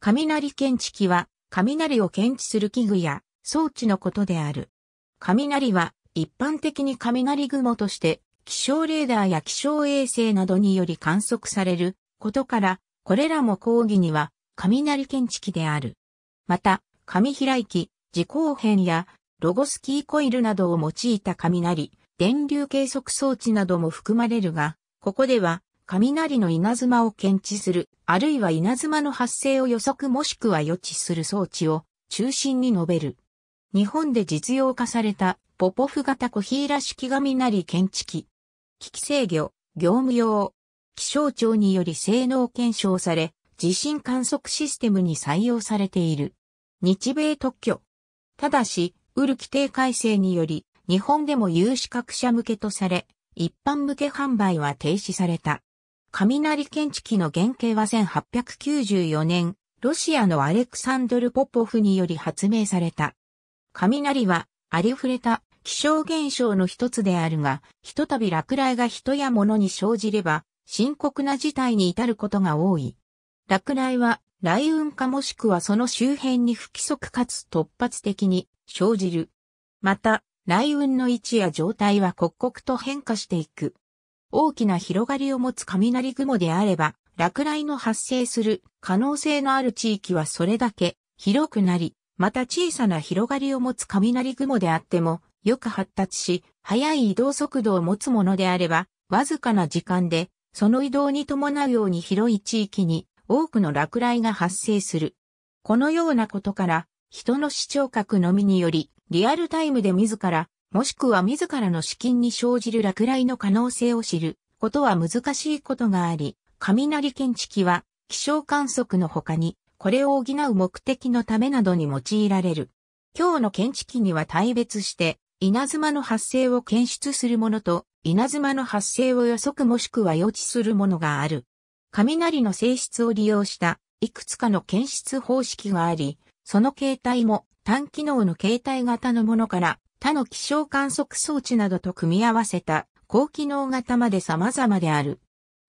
雷検知器は、雷を検知する器具や装置のことである。雷は、一般的に雷雲として、気象レーダーや気象衛星などにより観測されることから、これらも講義には、雷検知器である。また、紙開き、時光変や、ロゴスキーコイルなどを用いた雷、電流計測装置なども含まれるが、ここでは雷の稲妻を検知する、あるいは稲妻の発生を予測もしくは予知する装置を中心に述べる。日本で実用化されたポポフ型コヒーラ式雷検知器。機器制御、業務用。気象庁により性能検証され、地震観測システムに採用されている。日米特許。ただし、ウル規定改正により、日本でも有資格者向けとされ、一般向け販売は停止された。雷検知器の原型は1894年、ロシアのアレクサンドル・ポポフにより発明された。雷は、ありふれた気象現象の一つであるが、ひとたび落雷が人や物に生じれば、深刻な事態に至ることが多い。落雷は、雷雲かもしくはその周辺に不規則かつ突発的に生じる。また、雷雲の位置や状態は刻々と変化していく。大きな広がりを持つ雷雲であれば、落雷の発生する可能性のある地域はそれだけ広くなり、また小さな広がりを持つ雷雲であっても、よく発達し、速い移動速度を持つものであれば、わずかな時間で、その移動に伴うように広い地域に多くの落雷が発生する。このようなことから、人の視聴覚のみにより、リアルタイムで自らもしくは自らの資金に生じる落雷の可能性を知ることは難しいことがあり、雷検知器は気象観測の他にこれを補う目的のためなどに用いられる。今日の検知器には対別して、稲妻の発生を検出するものと、稲妻の発生を予測もしくは予知するものがある。雷の性質を利用したいくつかの検出方式があり、その形態も単機能の形態型のものから他の気象観測装置などと組み合わせた高機能型まで様々である。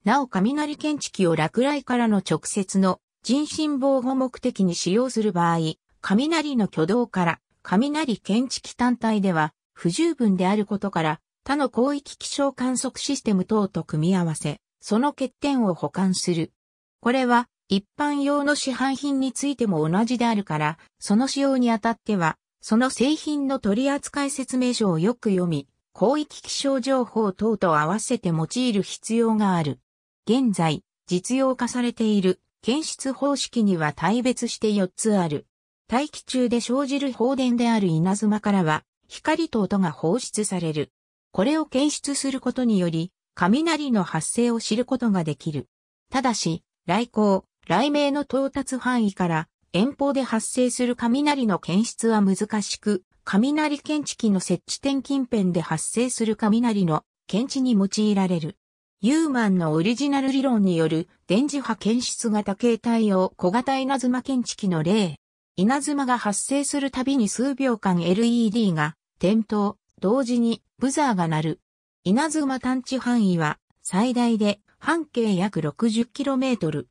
なお雷検知器を落雷からの直接の人身防護目的に使用する場合、雷の挙動から雷検知器単体では不十分であることから他の広域気象観測システム等と組み合わせ、その欠点を補完する。これは一般用の市販品についても同じであるから、その使用にあたってはその製品の取扱説明書をよく読み、広域気象情報等と合わせて用いる必要がある。現在、実用化されている検出方式には大別して4つある。大気中で生じる放電である稲妻からは、光と音が放出される。これを検出することにより、雷の発生を知ることができる。ただし、来光、雷鳴の到達範囲から遠方で発生する雷の検出は難しく、雷検知器の設置点近辺で発生する雷の検知に用いられる。ユーマンのオリジナル理論による電磁波検出型形態用小型稲妻検知器の例。稲妻が発生するたびに数秒間 LED が点灯、同時にブザーが鳴る。稲妻探知範囲は最大で半径約 60km。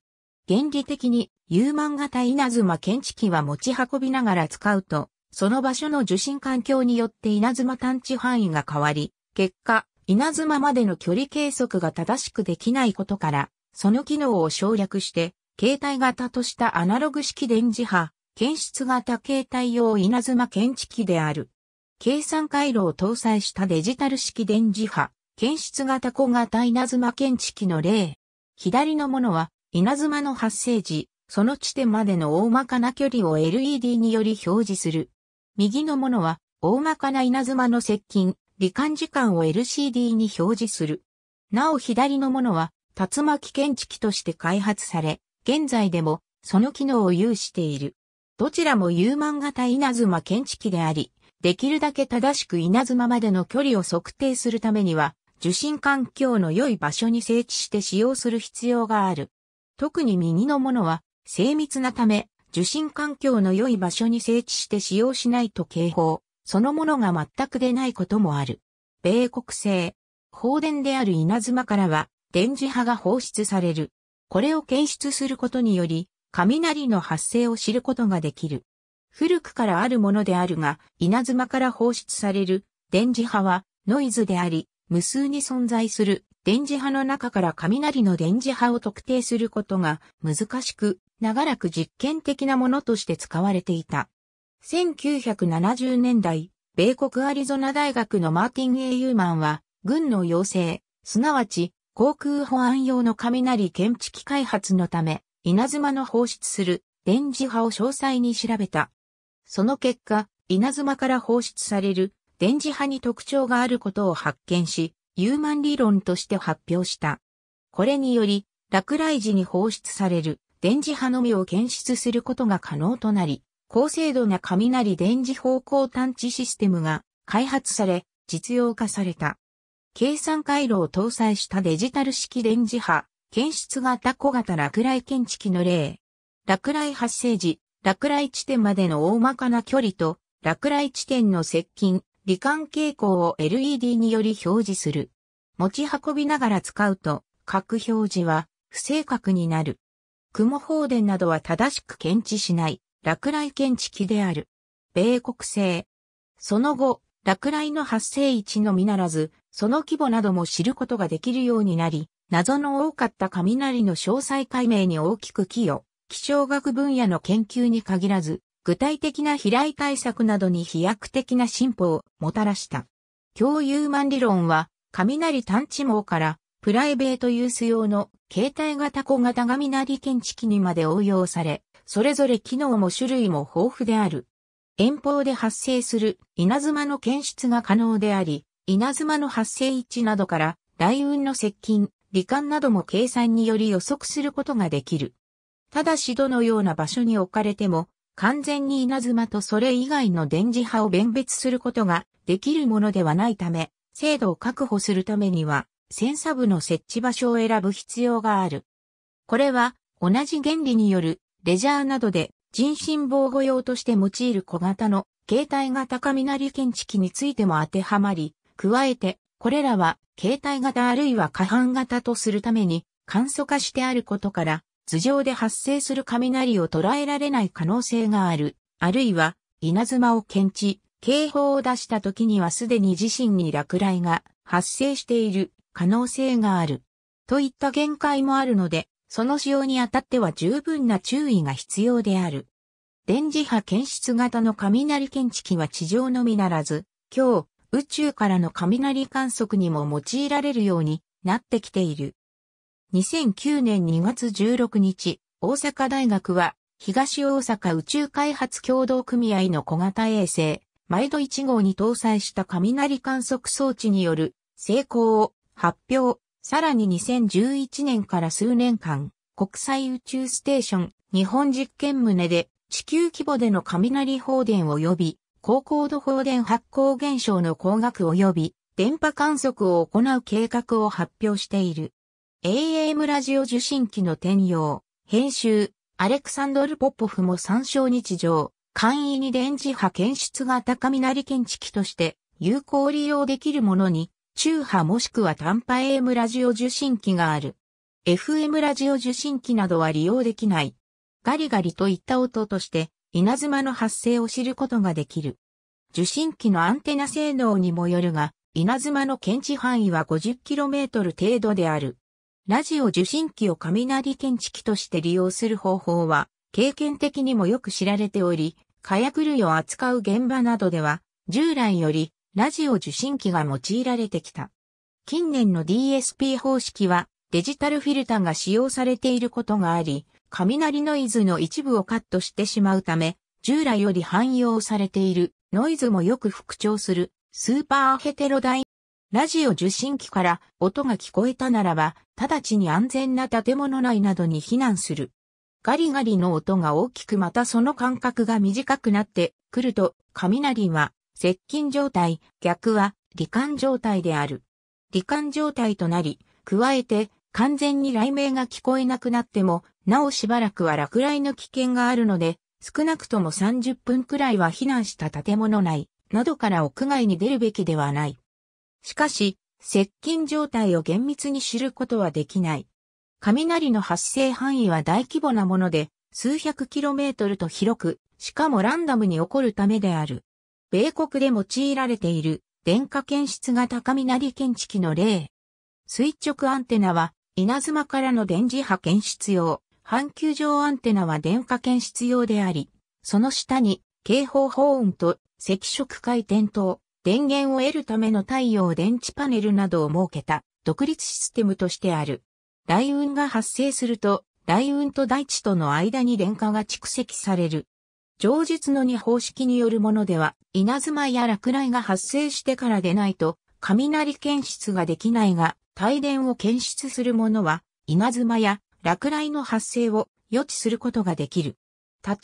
原理的にマ漫型稲妻検知器は持ち運びながら使うと、その場所の受信環境によって稲妻探知範囲が変わり、結果、稲妻までの距離計測が正しくできないことから、その機能を省略して、携帯型としたアナログ式電磁波、検出型携帯用稲妻検知器である。計算回路を搭載したデジタル式電磁波、検出型小型稲妻検知器の例。左のものは、稲妻の発生時、その地点までの大まかな距離を LED により表示する。右のものは、大まかな稲妻の接近、罹患時間を LCD に表示する。なお左のものは、竜巻検知器として開発され、現在でも、その機能を有している。どちらもユーマン型稲妻検知器であり、できるだけ正しく稲妻までの距離を測定するためには、受信環境の良い場所に設置して使用する必要がある。特に右のものは精密なため、受信環境の良い場所に整地して使用しないと警報、そのものが全く出ないこともある。米国製、放電である稲妻からは、電磁波が放出される。これを検出することにより、雷の発生を知ることができる。古くからあるものであるが、稲妻から放出される電磁波はノイズであり、無数に存在する電磁波の中から雷の電磁波を特定することが難しく、長らく実験的なものとして使われていた。1970年代、米国アリゾナ大学のマーティン・エイユーマンは、軍の要請、すなわち航空保安用の雷検知器開発のため、稲妻の放出する電磁波を詳細に調べた。その結果、稲妻から放出される電磁波に特徴があることを発見し、ユーマン理論として発表した。これにより、落雷時に放出される電磁波のみを検出することが可能となり、高精度な雷電磁方向探知システムが開発され、実用化された。計算回路を搭載したデジタル式電磁波、検出型小型落雷検知器の例。落雷発生時、落雷地点までの大まかな距離と、落雷地点の接近、罹患傾向を LED により表示する。持ち運びながら使うと、各表示は不正確になる。雲放電などは正しく検知しない、落雷検知器である。米国製。その後、落雷の発生位置のみならず、その規模なども知ることができるようになり、謎の多かった雷の詳細解明に大きく寄与、気象学分野の研究に限らず、具体的な飛来対策などに飛躍的な進歩をもたらした。共有マン理論は、雷探知網からプライベートユース用の携帯型小型紙なり検知器にまで応用され、それぞれ機能も種類も豊富である。遠方で発生する稲妻の検出が可能であり、稲妻の発生位置などから雷雲の接近、罹患なども計算により予測することができる。ただしどのような場所に置かれても、完全に稲妻とそれ以外の電磁波を弁別することができるものではないため、精度を確保するためには、センサ部の設置場所を選ぶ必要がある。これは同じ原理によるレジャーなどで人身防護用として用いる小型の携帯型雷検知器についても当てはまり、加えてこれらは携帯型あるいは下半型とするために簡素化してあることから頭上で発生する雷を捉えられない可能性がある、あるいは稲妻を検知、警報を出した時にはすでに自身に落雷が発生している可能性がある。といった限界もあるので、その使用にあたっては十分な注意が必要である。電磁波検出型の雷検知器は地上のみならず、今日、宇宙からの雷観測にも用いられるようになってきている。2009年2月16日、大阪大学は、東大阪宇宙開発協同組合の小型衛星、毎度1号に搭載した雷観測装置による成功を発表、さらに2011年から数年間、国際宇宙ステーション、日本実験棟で地球規模での雷放電及び高高度放電発光現象の光学及び電波観測を行う計画を発表している。AM ラジオ受信機の転用、編集、アレクサンドル・ポポフも参照日常、簡易に電磁波検出型雷検知器として有効利用できるものに中波もしくは短波 AM ラジオ受信機がある。FM ラジオ受信機などは利用できない。ガリガリといった音として、稲妻の発生を知ることができる。受信機のアンテナ性能にもよるが、稲妻の検知範囲は 50km 程度である。ラジオ受信機を雷検知機として利用する方法は、経験的にもよく知られており、火薬類を扱う現場などでは、従来よりラジオ受信機が用いられてきた。近年の DSP 方式はデジタルフィルタが使用されていることがあり、雷ノイズの一部をカットしてしまうため、従来より汎用されているノイズもよく復調するスーパーヘテロダイラジオ受信機から音が聞こえたならば、直ちに安全な建物内などに避難する。ガリガリの音が大きくまたその間隔が短くなってくると、雷は接近状態、逆は罹患状態である。罹患状態となり、加えて完全に雷鳴が聞こえなくなっても、なおしばらくは落雷の危険があるので、少なくとも30分くらいは避難した建物内、などから屋外に出るべきではない。しかし、接近状態を厳密に知ることはできない。雷の発生範囲は大規模なもので、数百キロメートルと広く、しかもランダムに起こるためである。米国で用いられている電化検出型雷検知器の例。垂直アンテナは稲妻からの電磁波検出用、半球状アンテナは電化検出用であり、その下に警報保温と赤色回転灯、電源を得るための太陽電池パネルなどを設けた独立システムとしてある。雷雲が発生すると、雷雲と大地との間に電荷が蓄積される。上述の二方式によるものでは、稲妻や落雷が発生してからでないと、雷検出ができないが、帯電を検出するものは、稲妻や落雷の発生を予知することができる。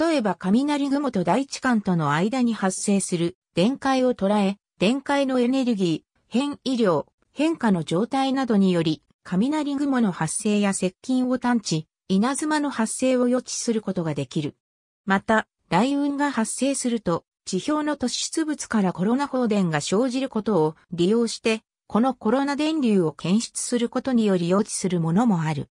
例えば雷雲と大地間との間に発生する電解を捉え、電解のエネルギー、変異量、変化の状態などにより、雷雲の発生や接近を探知、稲妻の発生を予知することができる。また、雷雲が発生すると、地表の突出物からコロナ放電が生じることを利用して、このコロナ電流を検出することにより予知するものもある。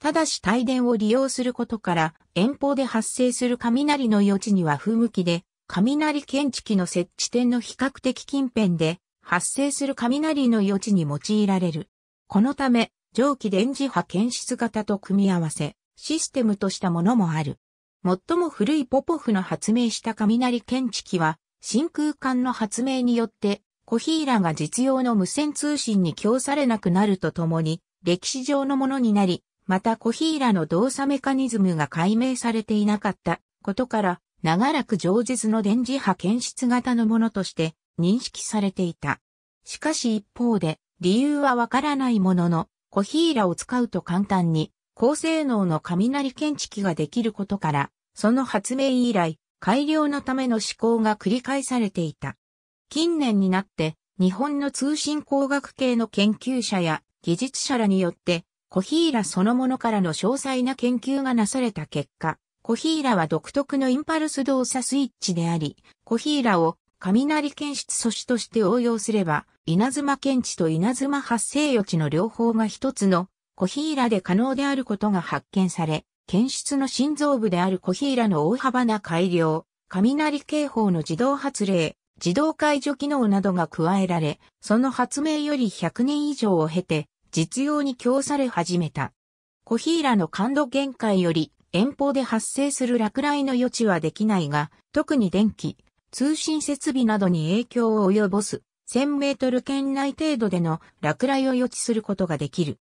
ただし帯電を利用することから遠方で発生する雷の予知には不向きで、雷検知器の設置点の比較的近辺で発生する雷の予知に用いられる。このため、蒸気電磁波検出型と組み合わせ、システムとしたものもある。最も古いポポフの発明した雷検知器は、真空管の発明によって、コヒーラが実用の無線通信に供されなくなるとともに、歴史上のものになり、またコヒーラの動作メカニズムが解明されていなかったことから、長らく常実の電磁波検出型のものとして認識されていた。しかし一方で、理由はわからないものの、コヒーラを使うと簡単に高性能の雷検知器ができることから、その発明以来、改良のための試行が繰り返されていた。近年になって、日本の通信工学系の研究者や技術者らによって、コヒーラそのものからの詳細な研究がなされた結果、コヒーラは独特のインパルス動作スイッチであり、コヒーラを雷検出素子として応用すれば、稲妻検知と稲妻発生予知の両方が一つのコヒーラで可能であることが発見され、検出の心臓部であるコヒーラの大幅な改良、雷警報の自動発令、自動解除機能などが加えられ、その発明より100年以上を経て、実用に供され始めた。コヒーラの感度限界より遠方で発生する落雷の余地はできないが、特に電気、通信設備などに影響を及ぼす1000メートル圏内程度での落雷を予知することができる。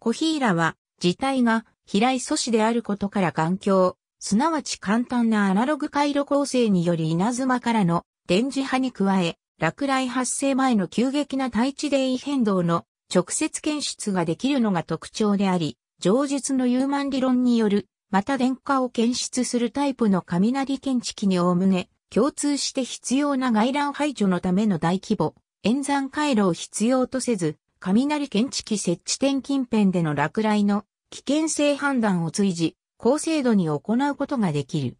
コヒーラは、自体が飛来素子であることから環境、すなわち簡単なアナログ回路構成により稲妻からの電磁波に加え、落雷発生前の急激な大地で異変動の直接検出ができるのが特徴であり、上述のユーマン理論による、また電荷を検出するタイプの雷検知器におおむね、共通して必要な外乱排除のための大規模、演算回路を必要とせず、雷検知器設置点近辺での落雷の危険性判断を随時、高精度に行うことができる。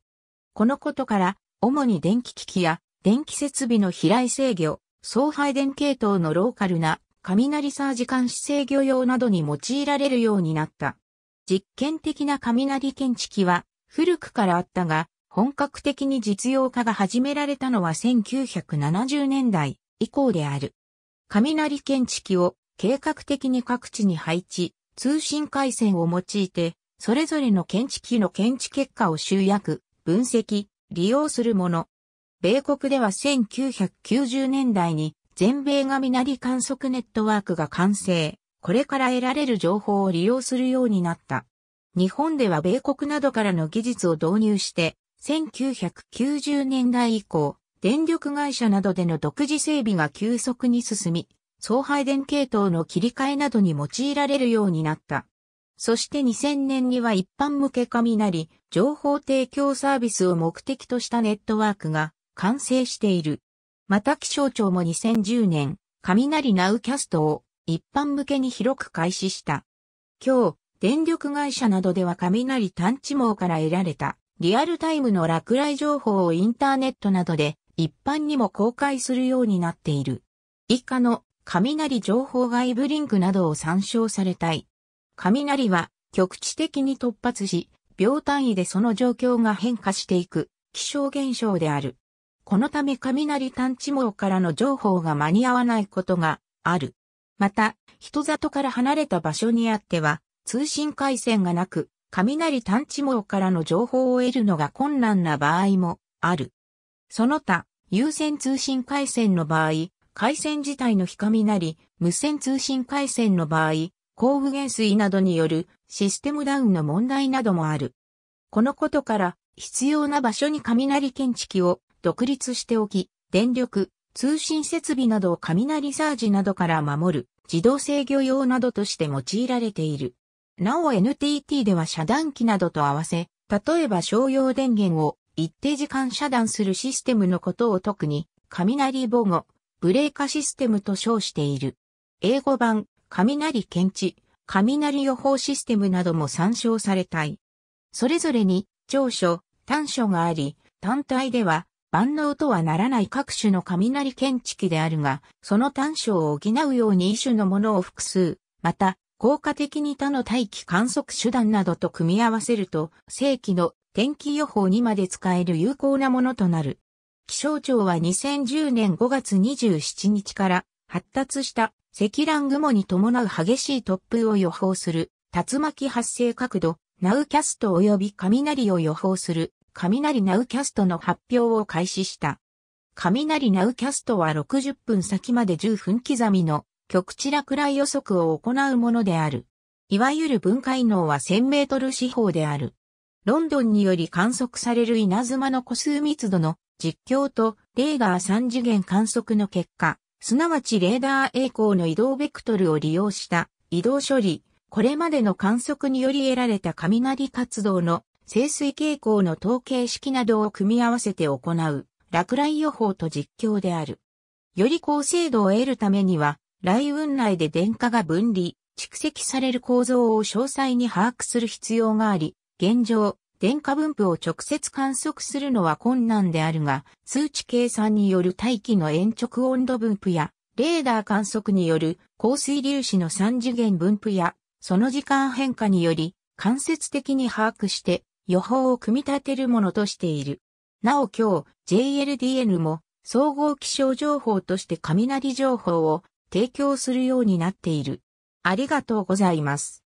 このことから、主に電気機器や電気設備の飛来制御、送配電系統のローカルな雷サージ監視制御用などに用いられるようになった。実験的な雷検知器は古くからあったが、本格的に実用化が始められたのは1970年代以降である。雷検知器を計画的に各地に配置、通信回線を用いて、それぞれの検知機の検知結果を集約、分析、利用するもの。米国では1990年代に全米が雷観測ネットワークが完成。これから得られる情報を利用するようになった。日本では米国などからの技術を導入して、1990年代以降、電力会社などでの独自整備が急速に進み、送配電系統の切り替えなどに用いられるようになった。そして2000年には一般向け雷、情報提供サービスを目的としたネットワークが完成している。また気象庁も2010年、雷ナウキャストを一般向けに広く開始した。今日、電力会社などでは雷探知網から得られたリアルタイムの落雷情報をインターネットなどで一般にも公開するようになっている。以下の雷情報外部リンクなどを参照されたい。雷は局地的に突発し、秒単位でその状況が変化していく気象現象である。このため雷探知網からの情報が間に合わないことがある。また、人里から離れた場所にあっては、通信回線がなく、雷探知網からの情報を得るのが困難な場合もある。その他、優先通信回線の場合、回線自体の非雷、なり、無線通信回線の場合、高不減衰などによるシステムダウンの問題などもある。このことから、必要な場所に雷検知器を独立しておき、電力、通信設備などを雷サージなどから守る自動制御用などとして用いられている。なお NTT では遮断機などと合わせ、例えば商用電源を一定時間遮断するシステムのことを特に雷防護、ブレーカシステムと称している。英語版、雷検知、雷予報システムなども参照されたい。それぞれに長所、短所があり、単体では万能とはならない各種の雷検知器であるが、その短所を補うように異種のものを複数、また、効果的に他の大気観測手段などと組み合わせると、正規の天気予報にまで使える有効なものとなる。気象庁は2010年5月27日から発達した積乱雲に伴う激しい突風を予報する竜巻発生角度ナウキャスト及び雷を予報する雷ナウキャストの発表を開始した。雷ナウキャストは60分先まで10分刻みの極地落雷予測を行うものである。いわゆる分解能は1000メートル四方である。ロンドンにより観測される稲妻の個数密度の実況とレーダー三次元観測の結果、すなわちレーダー栄光の移動ベクトルを利用した移動処理、これまでの観測により得られた雷活動の清水傾向の統計式などを組み合わせて行う落雷予報と実況である。より高精度を得るためには、雷雲内で電荷が分離、蓄積される構造を詳細に把握する必要があり、現状、電荷分布を直接観測するのは困難であるが、数値計算による大気の延直温度分布や、レーダー観測による降水粒子の3次元分布や、その時間変化により、間接的に把握して予報を組み立てるものとしている。なお今日、JLDN も総合気象情報として雷情報を提供するようになっている。ありがとうございます。